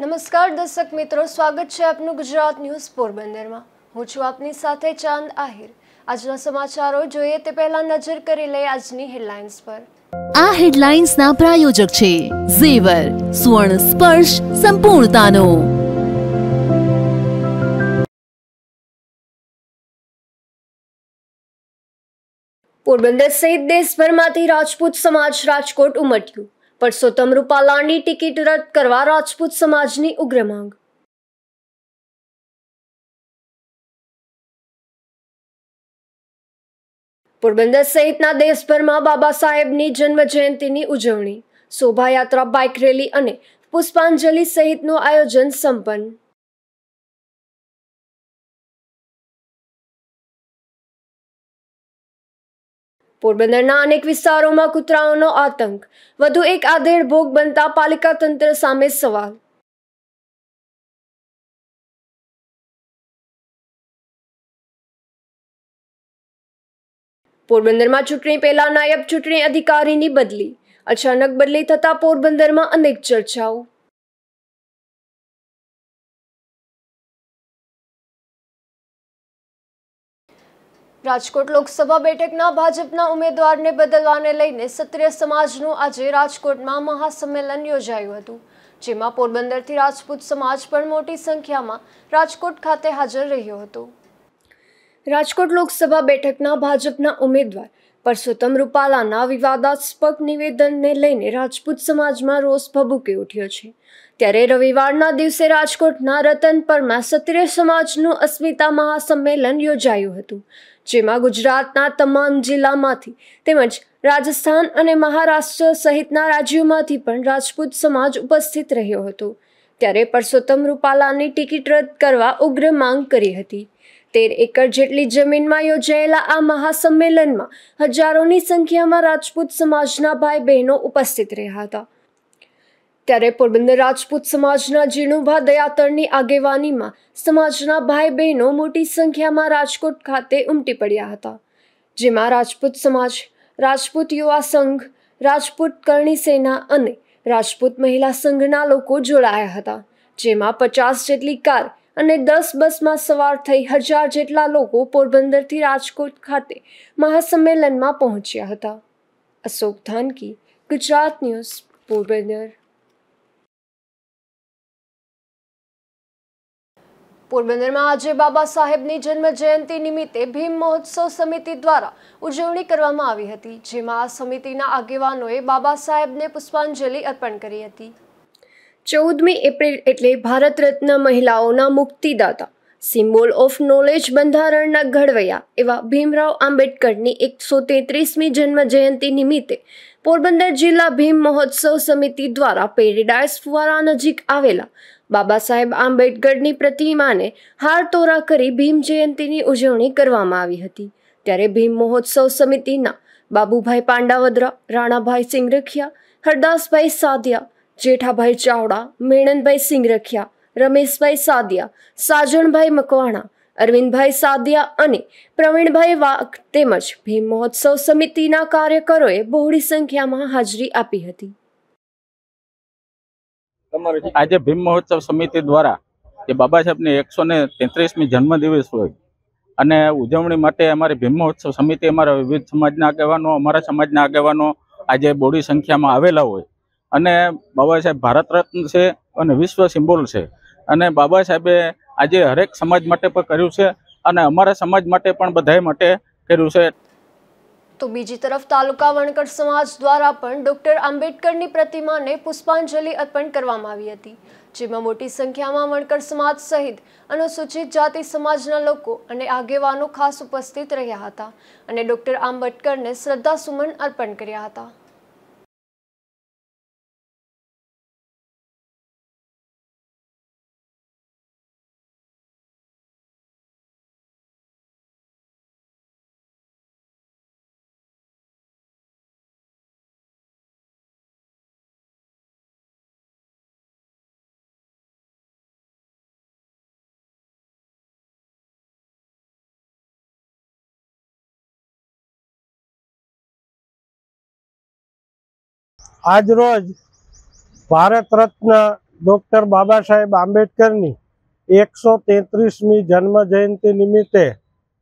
નમસ્કાર દર્શક મિત્રો સ્વાગત છે આપનું ગુજરાત ન્યૂઝ પોરબંદરમાં હું છું આપની સાથે ચાંદ આહિર આજના સમાચારો જોઈએ તે પહેલા નજર કરી લઈએ આજની હેડલાઇન્સ પર આ હેડલાઇન્સના પ્રાયોજક છે ઝેવર સુવર્ણ સ્પર્શ સંપૂર્ણતાનો પોરબંદર સહિત દેશભરમાંથી રાજપૂત સમાજ રાજકોટ ઉમટ્યું પરસોત્તમ રૂપાલાની ટિકિટ રદ કરવા રાજપૂત સમાજની ઉગ્ર માંગ પોરબંદર સહિતના દેશભરમાં બાબા સાહેબની જન્મ જયંતિની ઉજવણી શોભાયાત્રા બાઇક રેલી અને પુષ્પાંજલિ સહિતનું આયોજન સંપન્ન પોરબંદરના અનેક વિસ્તારોમાં કૂતરાઓનો આતંક વધુ એક આધેડ ભોગ બનતા પાલિકા તંત્ર સામે સવાલ પોરબંદરમાં ચૂંટણી પહેલા નાયબ ચૂંટણી અધિકારીની બદલી અચાનક બદલી થતાં પોરબંદરમાં અનેક ચર્ચાઓ રાજકોટ લોકસભા બેઠકના ભાજપના ઉમેદવારને બદલવાને લઈને ક્ષત્રિય સમાજનું આજે રાજકોટમાં મહાસંમેલન યોજાયું હતું જેમાં પોરબંદરથી રાજપૂત સમાજ પણ મોટી સંખ્યામાં રાજકોટ ખાતે હાજર રહ્યો હતો રાજકોટ લોકસભા બેઠકના ભાજપના ઉમેદવાર પરસોત્તમ રૂપાલાના વિવાદાસ્પદ નિવેદનને લઈને રાજપૂત સમાજમાં રોષ ભભૂકી ઉઠ્યો છે ત્યારે રવિવારના દિવસે રાજકોટના રતન પરમાં ક્ષત્રિય સમાજનું અસ્મિતા મહાસંમેલન યોજાયું હતું જેમાં ગુજરાતના તમામ જિલ્લામાંથી તેમજ રાજસ્થાન અને મહારાષ્ટ્ર સહિતના રાજ્યોમાંથી પણ રાજપૂત સમાજ ઉપસ્થિત રહ્યો હતો ત્યારે પરસોત્તમ રૂપાલાની ટિકિટ રદ કરવા ઉગ્ર માંગ કરી હતી તેર એકર જેટલી જમીનમાં યોજાયેલા આ મહાસંમેલનમાં હજારોની સંખ્યામાં રાજપૂત સમાજના ભાઈ બહેનો ઉપસ્થિત રહ્યા હતા ત્યારે પોરબંદર રાજપૂત સમાજના જીણુભા દયાતળની આગેવાનીમાં સમાજના ભાઈ બહેનો મોટી સંખ્યામાં રાજકોટ ખાતે ઉમટી પડ્યા હતા જેમાં રાજપૂત સમાજ રાજપૂત યુવા સંઘ રાજપૂત કરણી સેના અને રાજપૂત મહિલા સંઘના લોકો જોડાયા હતા જેમાં પચાસ જેટલી કાર અને દસ બસમાં સવાર થઈ હજાર જેટલા લોકો પોરબંદરથી રાજકોટ ખાતે મહાસંમેલનમાં પહોંચ્યા હતા અશોક ધાનકી ગુજરાત ન્યૂઝ પોરબંદર પોરબંદરમાં આજે બાબા સાહેબની જન્મ જયંતિ નિમિત્તે ભીમ મહોત્સવ સમિતિ દ્વારા ઉજવણી કરવામાં આવી હતી જેમાં આ સમિતિના આગેવાનોએ બાબા સાહેબને પુષ્પાંજલિ અર્પણ કરી હતી ચૌદમી એપ્રિલ એટલે ભારત રત્ન મહિલાઓના મુક્તિદાતા સિમ્બોલ ઓફ નોલેજ બંધારણના ઘડવૈયા એવા ભીમરાવ આંબેડકરની એકસો તેત્રીસમી જન્મ જયંતિ નિમિત્તે પોરબંદર જિલ્લા ભીમ મહોત્સવ સમિતિ દ્વારા પેરેડાઇસ ફુવારા નજીક આવેલા બાબા સાહેબ આંબેડકરની પ્રતિમાને હાર તોરા કરી ભીમ જયંતિની ઉજવણી કરવામાં આવી હતી ત્યારે ભીમ મહોત્સવ સમિતિના બાબુભાઈ પાંડાવદરા રાણાભાઈ સિંગરખિયા હરદાસભાઈ સાદિયા જેઠાભાઈ ચાવડા મેણનભાઈ સિંગરખિયા રમેશભાઈ સાદિયા સાજણભાઈ મકવાણા અરવિંદભાઈ સાદિયા અને પ્રવીણભાઈ વાઘ તેમજ ભીમ મહોત્સવ સમિતિના કાર્યકરોએ બહોળી સંખ્યામાં હાજરી આપી હતી આજે ભીમ મહોત્સવ સમિતિ દ્વારા જે બાબા સાહેબની એકસો ને તેત્રીસમી જન્મદિવસ હોય અને ઉજવણી માટે અમારી ભીમ મહોત્સવ સમિતિ અમારા વિવિધ સમાજના આગેવાનો અમારા સમાજના આગેવાનો આજે બોડી સંખ્યામાં આવેલા હોય અને બાબા સાહેબ ભારત રત્ન છે અને વિશ્વ સિમ્બોલ છે અને બાબા સાહેબે આજે હરેક સમાજ માટે પણ કર્યું છે અને અમારા સમાજ માટે પણ બધા માટે કર્યું છે તો બીજી તરફ તાલુકા વણકર સમાજ દ્વારા પણ ડોક્ટર આંબેડકરની પ્રતિમાને પુષ્પાંજલિ અર્પણ કરવામાં આવી હતી જેમાં મોટી સંખ્યામાં વણકર સમાજ સહિત અનુસૂચિત જાતિ સમાજના લોકો અને આગેવાનો ખાસ ઉપસ્થિત રહ્યા હતા અને ડોક્ટર આંબેડકરને શ્રદ્ધાસુમન અર્પણ કર્યા હતા આજરોજ ભારત રત્ન ડૉક્ટર બાબા સાહેબ આંબેડકરની એકસો તેત્રીસમી જન્મ જયંતિ નિમિત્તે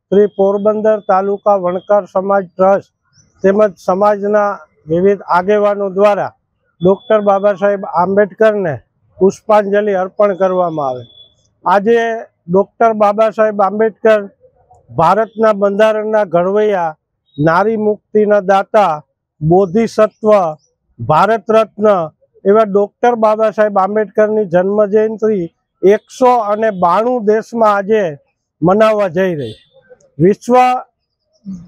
શ્રી પોરબંદર તાલુકા વણકર સમાજ ટ્રસ્ટ તેમજ સમાજના વિવિધ આગેવાનો દ્વારા ડૉક્ટર બાબા સાહેબ આંબેડકરને પુષ્પાંજલિ અર્પણ કરવામાં આવે આજે ડૉક્ટર બાબા સાહેબ આંબેડકર ભારતના બંધારણના ઘડવૈયા નારી મુક્તિના દાતા બોધિસત્વ ભારત રત્ન એવા ડૉક્ટર બાબા સાહેબ આંબેડકરની જન્મજયંતિ એકસો અને બાણું દેશમાં આજે મનાવવા જઈ રહી વિશ્વ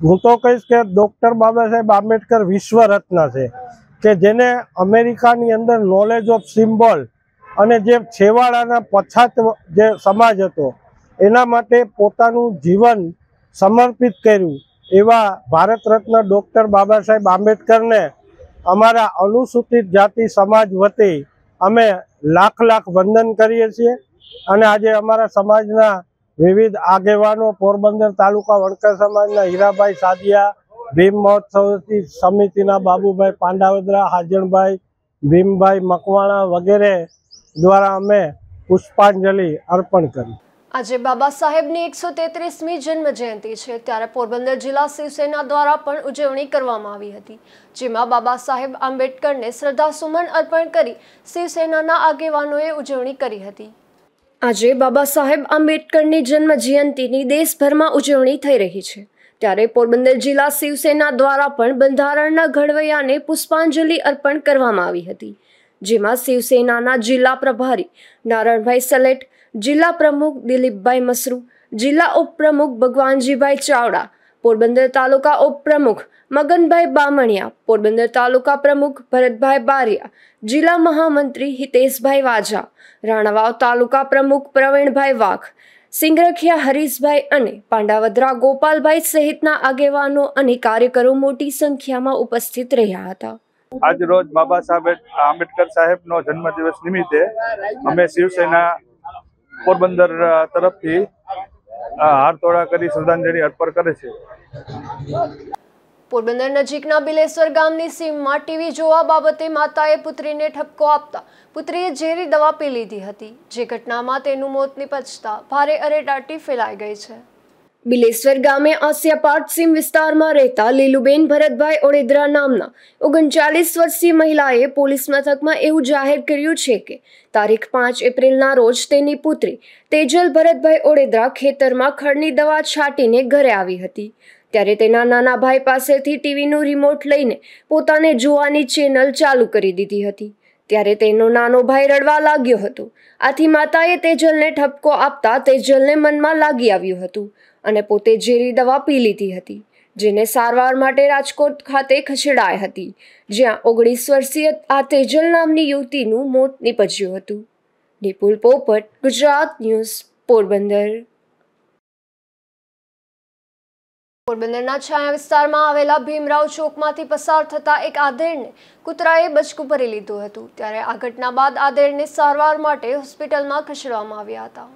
હું તો કહીશ કે ડૉક્ટર બાબા સાહેબ આંબેડકર વિશ્વરત્ન છે કે જેને અમેરિકાની અંદર નોલેજ ઓફ સિમ્બોલ અને જે છેવાડાના પછાત જે સમાજ હતો એના માટે પોતાનું જીવન સમર્પિત કર્યું એવા ભારત રત્ન ડૉક્ટર બાબા સાહેબ આંબેડકરને અમારા અનુસૂચિત જાતિ સમાજ વતી અમે લાખ લાખ વંદન કરીએ છીએ અને આજે અમારા સમાજના વિવિધ આગેવાનો પોરબંદર તાલુકા વણકર સમાજના હીરાભાઈ સાદિયા ભીમ મહોત્સવ સમિતિના બાબુભાઈ પાંડાવદરા હાજણભાઈ ભીમભાઈ મકવાણા વગેરે દ્વારા અમે પુષ્પાંજલિ અર્પણ કરી આજે બાબા સાહેબની એકસો તેત્રીસમી જન્મ જયંતિ છે ત્યારે પોરબંદર જિલ્લા શિવસેના દ્વારા પણ ઉજવણી કરવામાં આવી હતી જેમાં બાબા સાહેબ આંબેડકરને શ્રદ્ધાસુમન અર્પણ કરી શિવસેનાના આગેવાનોએ ઉજવણી કરી હતી આજે બાબા સાહેબ આંબેડકરની જન્મ જયંતિની દેશભરમાં ઉજવણી થઈ રહી છે ત્યારે પોરબંદર જિલ્લા શિવસેના દ્વારા પણ બંધારણના ઘડવૈયાને પુષ્પાંજલિ અર્પણ કરવામાં આવી હતી જેમાં શિવસેનાના જિલ્લા પ્રભારી નારણભાઈ સલેટ જિલ્લા પ્રમુખ દિલીપભાઈ મસરૂ જિલ્લા ઉપપ્રમુખ ભગવાનજીભાઈ ચાવડા પોરબંદર તાલુકા ઉપપ્રમુખ મગનભાઈ બામણિયા પોરબંદર તાલુકા પ્રમુખ ભરતભાઈ બારિયા જિલ્લા મહામંત્રી હિતેશભાઈ વાજા રાણાવાવ તાલુકા પ્રમુખ પ્રવીણભાઈ વાઘ સિંગરખિયા હરીશભાઈ અને પાંડાવદરા ગોપાલભાઈ સહિતના આગેવાનો અને કાર્યકરો મોટી સંખ્યામાં ઉપસ્થિત રહ્યા હતા આજ રોજ બાબા સાહેબ આંબેડકર સાહેબનો જન્મદિવસ નિમિત્તે અમે શિવસેના પોરબંદર તરફથી હારતોડા કરી શ્રદ્ધાંજલિ અર્પણ કરે છે પોરબંદર નજીકના બિલેશ્વર ગામની સીમમાં ટીવી જોવા બાબતે માતાએ પુત્રીને ઠપકો આપતા પુત્રીએ ઝેરી દવા પી લીધી હતી જે ઘટનામાં તેનું મોત નિપજતા ભારે અરેટાટી ફેલાઈ ગઈ છે બિલેશ્વર ગામે આસિયા સીમ વિસ્તારમાં રહેતા લીલુબેન ભરતભાઈ ઓડેદરા નામના ઓગણચાલીસ વર્ષીય મહિલાએ પોલીસ મથકમાં એવું જાહેર કર્યું છે કે તારીખ પાંચ એપ્રિલના રોજ તેની પુત્રી તેજલ ભરતભાઈ ઓડેદરા ખેતરમાં ખડની દવા છાંટીને ઘરે આવી હતી ત્યારે તેના નાના ભાઈ પાસેથી ટીવીનું રિમોટ લઈને પોતાને જોવાની ચેનલ ચાલુ કરી દીધી હતી ત્યારે તેનો નાનો ભાઈ રડવા લાગ્યો હતો આથી માતાએ તેજલને ઠપકો આપતા તેજલને મનમાં લાગી આવ્યું હતું અને પોતે ઝેરી દવા પી લીધી હતી જેને સારવાર માટે રાજકોટ ખાતે ખસેડાઈ હતી જ્યાં ઓગણીસ વર્ષીય આ તેજલ નામની યુવતીનું મોત નીપજ્યું હતું નિપુલ પોપટ ગુજરાત ન્યૂઝ પોરબંદર પોરબંદરના છાયા વિસ્તારમાં આવેલા ભીમરાવ ચોકમાંથી પસાર થતા એક આધેડને કૂતરાએ બચકું ભરી લીધું હતું ત્યારે આ ઘટના બાદ આધેડને સારવાર માટે હોસ્પિટલમાં ખસેડવામાં આવ્યા હતા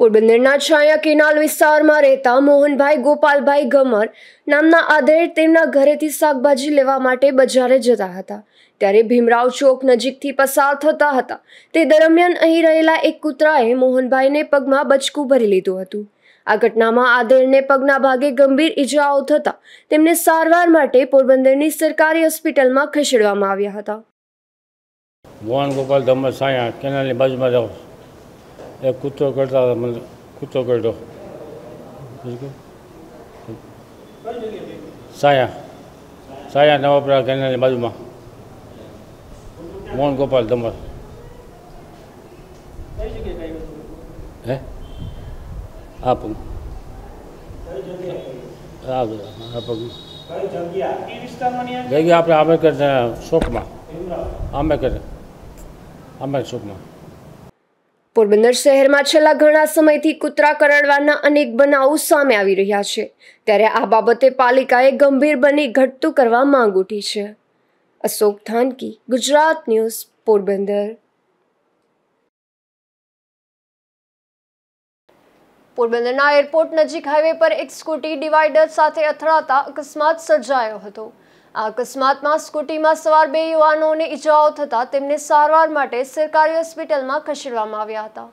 પોરબંદરના છાયા કેનાલ વિસ્તારમાં રહેતા મોહનભાઈ ગોપાલભાઈ ગમર નામના આધેર તેમના ઘરેથી શાકભાજી લેવા માટે બજારે જતા હતા ત્યારે ભીમરાવ ચોક નજીકથી પસાર થતા હતા તે દરમિયાન અહીં રહેલા એક કૂતરાએ મોહનભાઈને પગમાં બચકું ભરી લીધું હતું આ ઘટનામાં આધેરને પગના ભાગે ગંભીર ઈજાઓ થતા તેમને સારવાર માટે પોરબંદરની સરકારી હોસ્પિટલમાં ખસેડવામાં આવ્યા હતા મોહન ગોપાલ ગમર છાયા કેનાલની બાજુમાં રહો या कुत्तों कर रहा है मतलब कुत्तों कर दो बिल्कुल साया साया नवाबरा कहने के बाजू मोहन गोपाल दमर आप आप आप आप आप आप आप आप आप आप आप પોરબંદર શહેરમાં છેલ્લા ઘણા સમયથી કૂતરા કરડવાના અનેક બનાવો સામે આવી રહ્યા છે ત્યારે આ બાબતે પાલિકાએ ગંભીર બની ઘટતું કરવા માંગ ઉઠી છે અશોક થાનકી ગુજરાત ન્યૂઝ પોરબંદર પોરબંદરના એરપોર્ટ નજીક હાઈવે પર એક સ્કૂટી ડિવાઈડર સાથે અથડાતા અકસ્માત સર્જાયો હતો આ અકસ્માતમાં સ્કૂટીમાં સવાર બે યુવાનોને ઇજાઓ થતાં તેમને સારવાર માટે સરકારી હોસ્પિટલમાં ખસેડવામાં આવ્યા હતા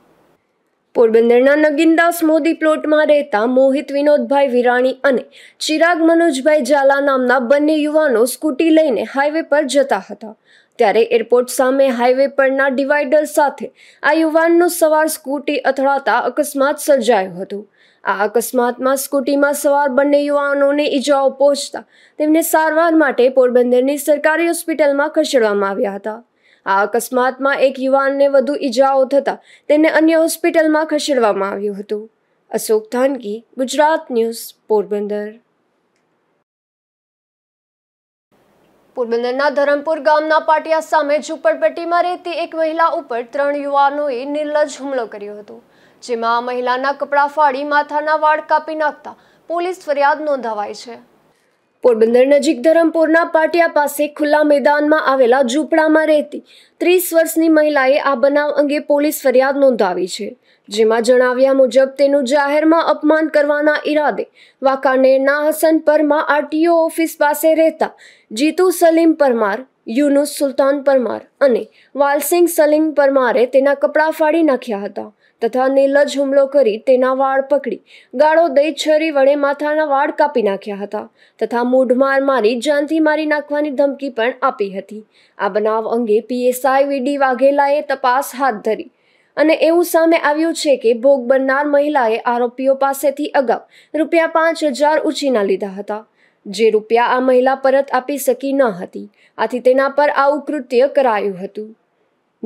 પોરબંદરના નગીનદાસ મોદી પ્લોટમાં રહેતા મોહિત વિનોદભાઈ વિરાણી અને ચિરાગ મનોજભાઈ ઝાલા નામના બંને યુવાનો સ્કૂટી લઈને હાઈવે પર જતા હતા ત્યારે એરપોર્ટ સામે હાઈવે પરના ડિવાઈડર સાથે આ યુવાનનું સવાર સ્કૂટી અથડાતા અકસ્માત સર્જાયો હતું આ અકસ્માતમાં સ્કૂટીમાં સવાર બંને યુવાનોને ઈજાઓ પહોંચતા તેમને સારવાર માટે પોરબંદરની સરકારી હોસ્પિટલમાં ખસેડવામાં આવ્યા હતા આ અકસ્માતમાં એક યુવાનને વધુ ઈજાઓ થતાં તેને અન્ય હોસ્પિટલમાં ખસેડવામાં આવ્યું હતું અશોક ધાનકી ગુજરાત ન્યૂઝ પોરબંદર પોરબંદરના ધરમપુર ગામના પાટિયા સામે ઝુંપડપટ્ટીમાં રહેતી એક મહિલા ઉપર ત્રણ યુવાનોએ નિર્લજ હુમલો કર્યો હતો જેમાં મહિલાના કપડાં ફાડી માથાના વાળ કાપી નાખતા પોલીસ ફરિયાદ નોંધાવાઈ છે પોરબંદર નજીક ધરમપુરના પાટિયા પાસે ખુલ્લા મેદાનમાં આવેલા ઝૂંપડામાં રહેતી ત્રીસ વર્ષની મહિલાએ આ બનાવ અંગે પોલીસ ફરિયાદ નોંધાવી છે જેમાં જણાવ્યા મુજબ તેનું જાહેરમાં અપમાન કરવાના ઈરાદે વાંકાનેરના હસન પરમા આરટીઓ ઓફિસ પાસે રહેતા જીતુ સલીમ પરમાર યુનુસ સુલતાન પરમાર અને વાલસિંગ સલીમ પરમારે તેના કપડાં ફાડી નાખ્યા હતા તથા નીલજ હુમલો કરી તેના વાળ પકડી ગાળો દઈ છરી વડે માથાના વાળ કાપી નાખ્યા હતા તથા મૂઢમાર મારી જાનથી મારી નાખવાની ધમકી પણ આપી હતી આ બનાવ અંગે પીએસઆઈ વીડી વાઘેલાએ તપાસ હાથ ધરી અને એવું સામે આવ્યું છે કે ભોગ બનનાર મહિલાએ આરોપીઓ પાસેથી અગાઉ રૂપિયા પાંચ હજાર ઉછીના લીધા હતા જે રૂપિયા આ મહિલા પરત આપી શકી ન હતી આથી તેના પર આવું કૃત્ય કરાયું હતું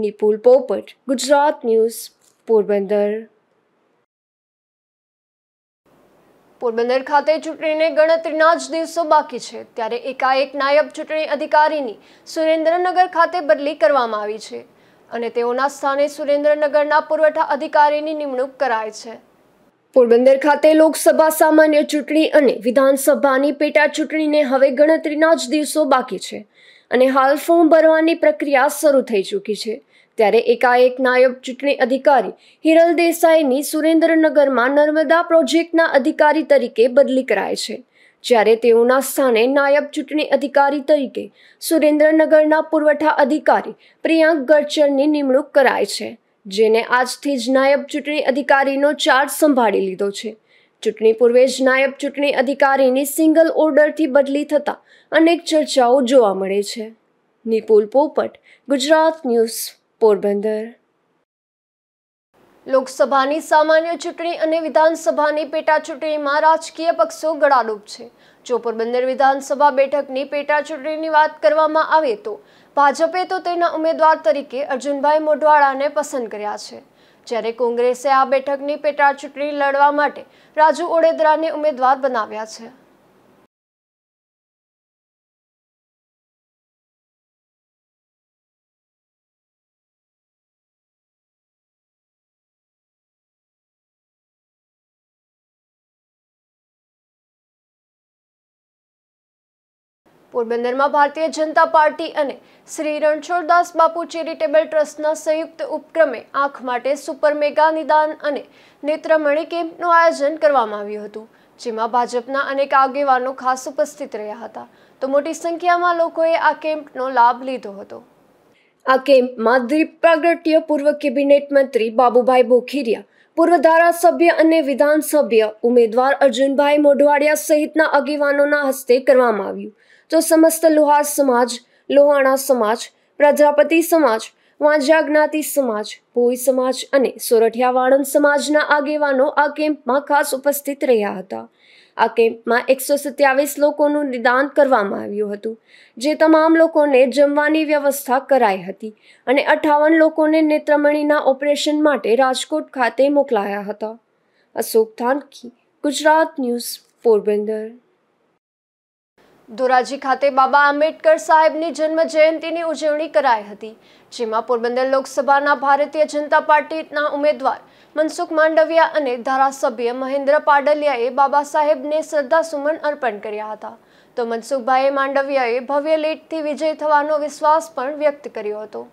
નિપુલ પોપટ ગુજરાત ન્યૂઝ પોરબંદર પોરબંદર ખાતે ચૂંટણીને ગણતરીના જ દિવસો બાકી છે ત્યારે એકાએક નાયબ ચૂંટણી અધિકારીની સુરેન્દ્રનગર ખાતે બદલી કરવામાં આવી છે અને તેઓના સ્થાને સુરેન્દ્રનગરના પુરવઠા અધિકારીની નિમણૂક કરાય છે પોરબંદર ખાતે લોકસભા સામાન્ય ચૂંટણી અને વિધાનસભાની પેટા ચૂંટણીને હવે ગણતરીના જ દિવસો બાકી છે અને હાલ ફોર્મ ભરવાની પ્રક્રિયા શરૂ થઈ ચૂકી છે ત્યારે એકાએક નાયબ ચૂંટણી અધિકારી હિરલ દેસાઈની સુરેન્દ્રનગરમાં નર્મદા પ્રોજેક્ટના અધિકારી તરીકે બદલી કરાય છે જ્યારે તેઓના સ્થાને નાયબ ચૂંટણી અધિકારી તરીકે સુરેન્દ્રનગરના પુરવઠા અધિકારી પ્રિયાંક ગડચરની નિમણૂક કરાય છે જેને આજથી જ નાયબ ચૂંટણી અધિકારીનો ચાર્જ સંભાળી લીધો છે ચૂંટણી પૂર્વે જ નાયબ ચૂંટણી અધિકારીની સિંગલ ઓર્ડરથી બદલી થતા અનેક ચર્ચાઓ જોવા મળે છે નિપુલ પોપટ ગુજરાત ન્યૂઝ પોરબંદર લોકસભાની સામાન્ય ચૂંટણી અને વિધાનસભાની પેટા ચૂંટણીમાં રાજકીય પક્ષો ગળાડૂબ છે જો પોરબંદર વિધાનસભા બેઠકની પેટા ચૂંટણીની વાત કરવામાં આવે તો ભાજપે તો તેના ઉમેદવાર તરીકે અર્જુનભાઈ મોઢવાળાને પસંદ કર્યા છે જ્યારે કોંગ્રેસે આ બેઠકની પેટા ચૂંટણી લડવા માટે રાજુ ઓડેદરાને ઉમેદવાર બનાવ્યા છે પોરબંદરમાં ભારતીય જનતા પાર્ટી અને શ્રી રણછોડદાસ બાપુ ચેરિટેબલ ટ્રસ્ટના સંયુક્ત ઉપક્રમે આંખ માટે સુપર મેગા નિદાન અને નેત્રમણી કેમ્પનું આયોજન કરવામાં આવ્યું હતું જેમાં ભાજપના અનેક આગેવાનો ખાસ ઉપસ્થિત રહ્યા હતા તો મોટી સંખ્યામાં લોકોએ આ કેમ્પનો લાભ લીધો હતો આ કેમ્પમાં દ્વીપ્રાગટ્ય પૂર્વ કેબિનેટ મંત્રી બાબુભાઈ બોખીરિયા પૂર્વ ધારાસભ્ય અને વિધાનસભ્ય ઉમેદવાર અર્જુનભાઈ મોઢવાડિયા સહિતના આગેવાનોના હસ્તે કરવામાં આવ્યું તો સમસ્ત લોહાર સમાજ લોહાણા સમાજ પ્રજાપતિ સમાજ વાંઝા જ્ઞાતિ સમાજ ભોઈ સમાજ અને સોરઠિયા વાળંદ સમાજના આગેવાનો આ કેમ્પમાં ખાસ ઉપસ્થિત રહ્યા હતા આ કેમ્પમાં એકસો સત્યાવીસ લોકોનું નિદાન કરવામાં આવ્યું હતું જે તમામ લોકોને જમવાની વ્યવસ્થા કરાઈ હતી અને અઠાવન લોકોને નેત્રમણીના ઓપરેશન માટે રાજકોટ ખાતે મોકલાયા હતા અશોક થાનકી ગુજરાત ન્યૂઝ પોરબંદર ધોરાજી ખાતે બાબા આંબેડકર સાહેબની જન્મ જયંતિની ઉજવણી કરાઈ હતી જેમાં પોરબંદર લોકસભાના ભારતીય જનતા પાર્ટીના ઉમેદવાર મનસુખ માંડવિયા અને ધારાસભ્ય મહેન્દ્ર પાડલિયાએ બાબા સાહેબને શ્રદ્ધાસુમન અર્પણ કર્યા હતા તો મનસુખભાઈ માંડવિયાએ ભવ્ય લીટથી વિજય થવાનો વિશ્વાસ પણ વ્યક્ત કર્યો હતો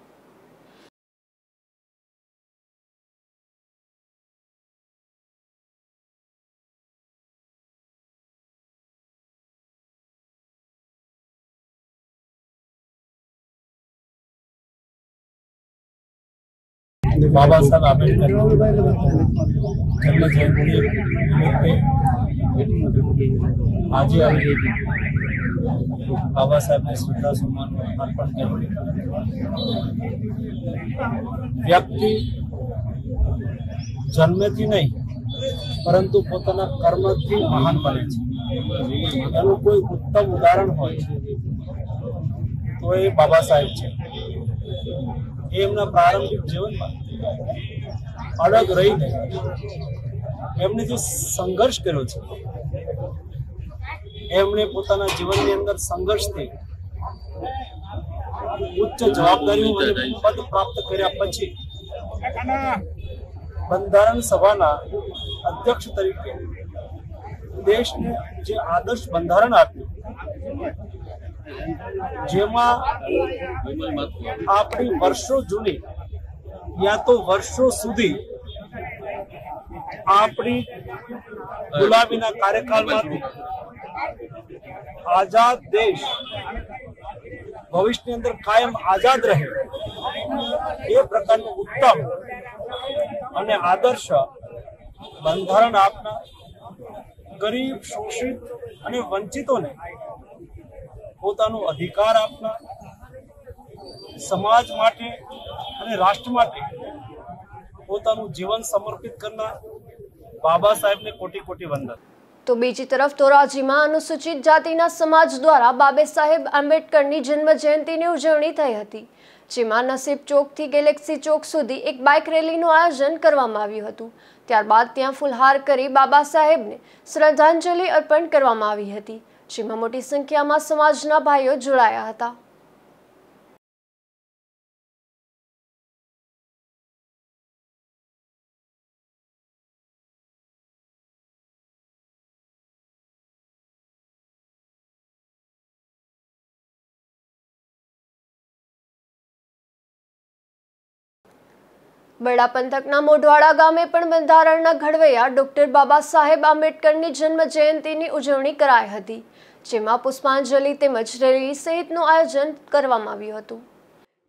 બાબા સાહેબ આંબેડકર જન્મ જયંતિ નિમિત્તે આજે આવી બાબા સાહેબને શ્રદ્ધા સન્માન અર્પણ કર્યું વ્યક્તિ જન્મેથી નહીં પરંતુ પોતાના કર્મથી મહાન બને છે એનું કોઈ ઉત્તમ ઉદાહરણ હોય તો એ બાબા સાહેબ છે એ એમના પ્રારંભિક જીવનમાં અડગ રહીને એમણે જે સંઘર્ષ કર્યો છે એમણે પોતાના જીવનની અંદર સંઘર્ષથી ઉચ્ચ જવાબદારીઓ અને પદ પ્રાપ્ત કર્યા પછી બંધારણ સભાના અધ્યક્ષ તરીકે દેશને જે આદર્શ બંધારણ આપ્યું જેમાં આપણી વર્ષો જૂની યા તો વર્ષો સુધી આપણી ગુલામીના કાર્યકાળમાંથી આઝાદ દેશ ભવિષ્યની અંદર કાયમ આઝાદ રહે એ પ્રકારનું ઉત્તમ અને આદર્શ બંધારણ આપનાર ગરીબ શોષિત અને વંચિતોને પોતાનો અધિકાર આપનાર સમાજ માટે અને રાષ્ટ્ર માટે પોતાનું જીવન સમર્પિત કરનાર બાબા સાહેબને કોટી કોટી વંદન તો બીજી તરફ ધોરાજીમાં અનુસૂચિત જાતિના સમાજ દ્વારા બાબે સાહેબ આંબેડકરની જન્મ જયંતિની ઉજવણી થઈ હતી જેમાં નસીબ ચોકથી ગેલેક્સી ચોક સુધી એક બાઇક રેલીનું આયોજન કરવામાં આવ્યું હતું ત્યારબાદ ત્યાં ફુલહાર કરી બાબા સાહેબને શ્રદ્ધાંજલિ અર્પણ કરવામાં આવી હતી જેમાં મોટી સંખ્યામાં સમાજના ભાઈઓ જોડાયા હતા બડા પંથકના મોઢવાડા ગામે પણ બંધારણના ઘડવૈયા ડોક્ટર બાબા સાહેબ આંબેડકરની જન્મ જયંતિની ઉજવણી કરાઈ હતી જેમાં પુષ્પાંજલિ તેમજ રેલી સહિતનું આયોજન કરવામાં આવ્યું હતું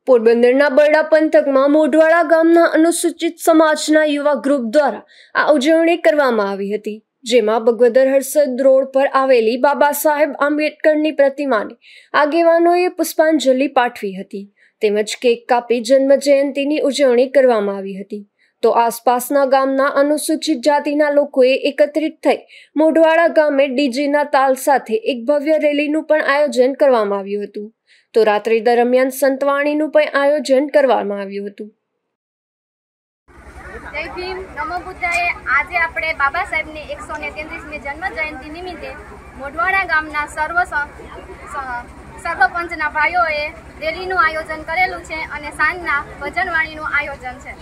પોરબંદરના બરડા પંથકમાં મોઢવાડા ગામના અનુસૂચિત સમાજના યુવા ગ્રુપ દ્વારા આ ઉજવણી કરવામાં આવી હતી જેમાં ભગવદર હરસદ રોડ પર આવેલી બાબા સાહેબ આંબેડકરની પ્રતિમાને આગેવાનોએ પુષ્પાંજલિ પાઠવી હતી તેમજ કેક કાપી જન્મ જયંતિની ઉજવણી કરવામાં આવી હતી તો આસપાસના ગામના અનુસૂચિત જાતિના લોકોએ એકત્રિત થઈ મોઢવાડા ગામે ડીજીના તાલ સાથે એક ભવ્ય રેલીનું પણ આયોજન કરવામાં આવ્યું હતું તો રાત્રિ દરમિયાન સંતવાણીનું પણ આયોજન કરવામાં આવ્યું હતું જય ભીમ નમો બુદ્ધાએ આજે આપણે બાબા સાહેબની એકસો ને તેત્રીસમી જન્મ જયંતિ નિમિત્તે મોઢવાડા ગામના સર્વ સર્વપંચના ભાઈઓએ રેલીનું આયોજન કરેલું છે અને સાંજના ભજનવાણીનું આયોજન છે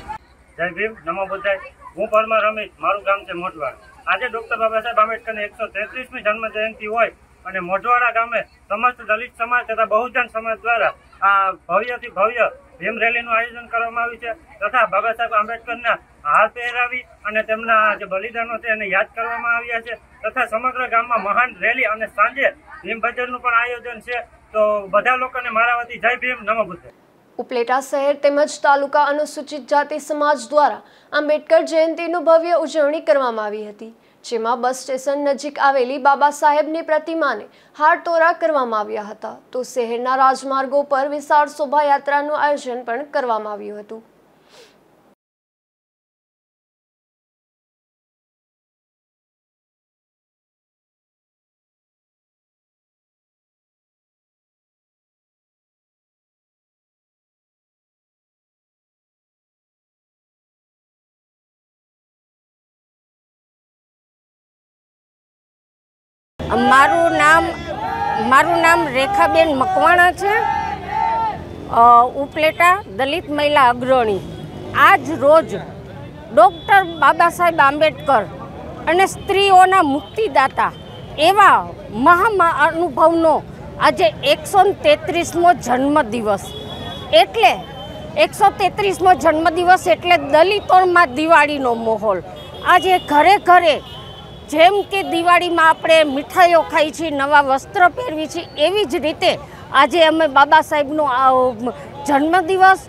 જય ભીમ નમો બુદ્ધાય હું પરમા રમીશ મારું ગામ છે મોઢવાડ આજે ડોક્ટર બાબા સાહેબ આંબેડકરની એકસો તેત્રીસમી જન્મ જયંતિ હોય અને મોઢવાડા ગામે સમસ્ત દલિત સમાજ તથા બહુજન સમાજ દ્વારા આ ભવ્યથી ભવ્ય ભીમ રેલીનું આયોજન કરવામાં આવ્યું છે તથા બાબા સાહેબ આંબેડકરના હાર પહેરાવી અને તેમના જે બલિદાનો છે એને યાદ કરવામાં આવ્યા છે તથા સમગ્ર ગામમાં મહાન રેલી અને સાંજે ભીમ ભજનનું પણ આયોજન છે તો બધા લોકોને મારા વતી જય ભીમ નમો બુદ્ધ ઉપલેટા શહેર તેમજ તાલુકા અનુસૂચિત જાતિ સમાજ દ્વારા આંબેડકર જયંતિનું ભવ્ય ઉજવણી કરવામાં આવી હતી જેમાં બસ સ્ટેશન નજીક આવેલી બાબા સાહેબની પ્રતિમાને હાર તોરા કરવામાં આવ્યા હતા તો શહેરના રાજમાર્ગો પર વિશાળ શોભાયાત્રાનું આયોજન પણ કરવામાં આવ્યું હતું મારું નામ મારું નામ રેખાબેન મકવાણા છે ઉપલેટા દલિત મહિલા અગ્રણી આજ રોજ ડૉક્ટર બાબા સાહેબ આંબેડકર અને સ્ત્રીઓના મુક્તિદાતા એવા અનુભવનો આજે એકસો તેત્રીસમો જન્મદિવસ એટલે એકસો તેત્રીસમો જન્મદિવસ એટલે દલિતોમાં દિવાળીનો માહોલ આજે ઘરે ઘરે જેમ કે દિવાળીમાં આપણે મીઠાઈઓ ખાઈ છીએ નવા વસ્ત્ર પહેરવી છીએ એવી જ રીતે આજે અમે બાબા સાહેબનો જન્મદિવસ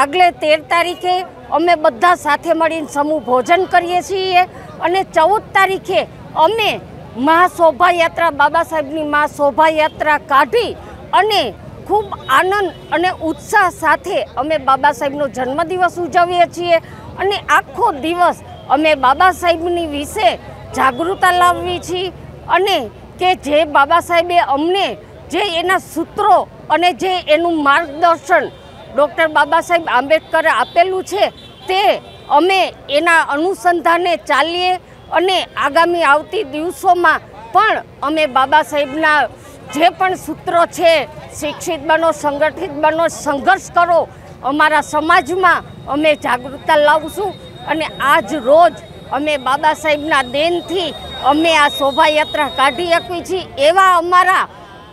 આગલે તેર તારીખે અમે બધા સાથે મળીને સમૂહ ભોજન કરીએ છીએ અને ચૌદ તારીખે અમે મહાશોભાયાત્રા બાબા સાહેબની મહાશોભાયાત્રા કાઢી અને ખૂબ આનંદ અને ઉત્સાહ સાથે અમે બાબા સાહેબનો જન્મદિવસ ઉજવીએ છીએ અને આખો દિવસ અમે બાબા સાહેબની વિશે જાગૃતતા લાવવી છીએ અને કે જે બાબા સાહેબે અમને જે એના સૂત્રો અને જે એનું માર્ગદર્શન ડૉક્ટર બાબા સાહેબ આંબેડકરે આપેલું છે તે અમે એના અનુસંધાને ચાલીએ અને આગામી આવતી દિવસોમાં પણ અમે બાબા સાહેબના જે પણ સૂત્રો છે શિક્ષિત બનો સંગઠિત બનો સંઘર્ષ કરો અમારા સમાજમાં અમે જાગૃતતા લાવશું અને આજ રોજ અમે બાબા સાહેબના દેનથી અમે આ શોભાયાત્રા કાઢી શકીએ છીએ એવા અમારા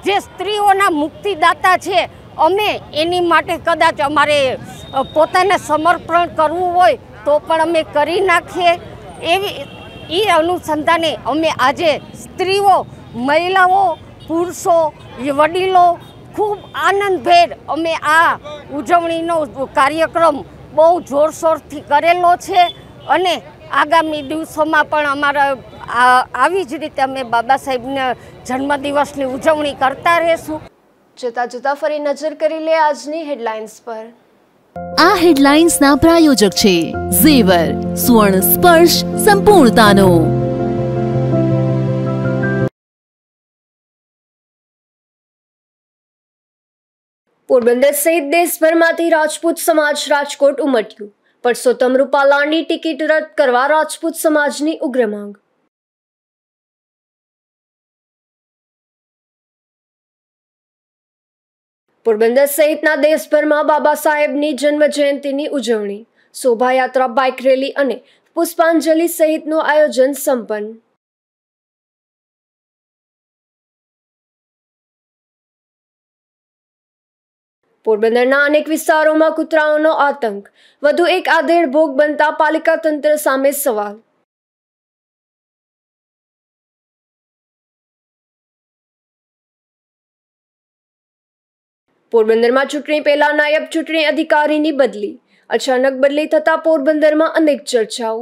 જે સ્ત્રીઓના મુક્તિદાતા છે અમે એની માટે કદાચ અમારે પોતાને સમર્પણ કરવું હોય તો પણ અમે કરી નાખીએ એવી એ અનુસંધાને અમે આજે સ્ત્રીઓ મહિલાઓ પુરુષો વડીલો ખૂબ આનંદભેર અમે આ ઉજવણીનો કાર્યક્રમ બહુ જોરશોરથી કરેલો છે અને આગામી દિવસોમાં પણ અમારા આવી જ રીતે અમે બાબા સાહેબના જન્મદિવસની ઉજવણી કરતા રહેશું જતા જતા ફરી નજર કરી લે આજની હેડલાઇન્સ પર આ હેડલાઇન્સના પ્રાયોજક છે ઝેવર સુવર્ણ સ્પર્શ સંપૂર્ણતાનો પોરબંદર સહિત દેશભરમાંથી રાજપૂત સમાજ રાજકોટ ઉમટ્યું પરસોત્તમ રૂપાલાની ટિકિટ રદ કરવા રાજપૂત સમાજની ઉગ્ર માંગ પોરબંદર સહિતના દેશભરમાં બાબા સાહેબની જન્મ જયંતિની ઉજવણી શોભાયાત્રા બાઇક રેલી અને પુષ્પાંજલિ સહિતનું આયોજન સંપન્ન પોરબંદરના અનેક વિસ્તારોમાં કૂતરાઓનો આતંક વધુ એક આધેડ ભોગ બનતા પાલિકા તંત્ર સામે સવાલ પોરબંદરમાં ચૂંટણી પહેલા નાયબ ચૂંટણી અધિકારીની બદલી અચાનક બદલી થતાં પોરબંદરમાં અનેક ચર્ચાઓ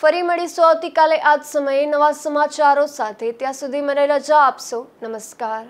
ફરી મળીશું આવતીકાલે આજ સમયે નવા સમાચારો સાથે ત્યાં સુધી મને રજા આપશો નમસ્કાર